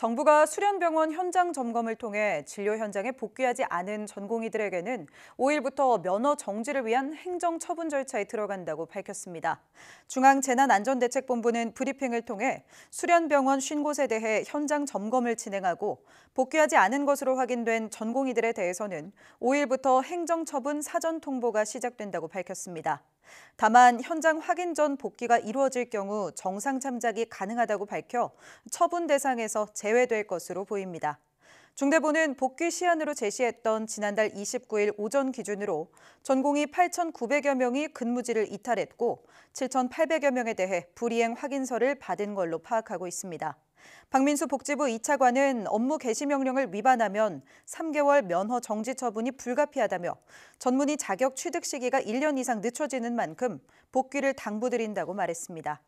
정부가 수련병원 현장 점검을 통해 진료 현장에 복귀하지 않은 전공의들에게는 5일부터 면허 정지를 위한 행정 처분 절차에 들어간다고 밝혔습니다. 중앙재난안전대책본부는 브리핑을 통해 수련병원 5곳에 대해 현장 점검을 진행하고 복귀하지 않은 것으로 확인된 전공의들에 대해서는 5일부터 행정 처분 사전 통보가 시작된다고 밝혔습니다. 다만 현장 확인 전 복귀가 이루어질 경우 정상 참작이 가능하다고 밝혀 처분 대상에서 제외될 것으로 보입니다. 중대본은 복귀 시한으로 제시했던 지난달 29일 오전 기준으로 전공이 8,900여 명이 근무지를 이탈했고 7,800여 명에 대해 불이행 확인서를 받은 걸로 파악하고 있습니다. 박민수 복지부 2차관은 업무 개시 명령을 위반하면 3개월 면허 정지 처분이 불가피하다며 전문의 자격 취득 시기가 1년 이상 늦춰지는 만큼 복귀를 당부드린다고 말했습니다.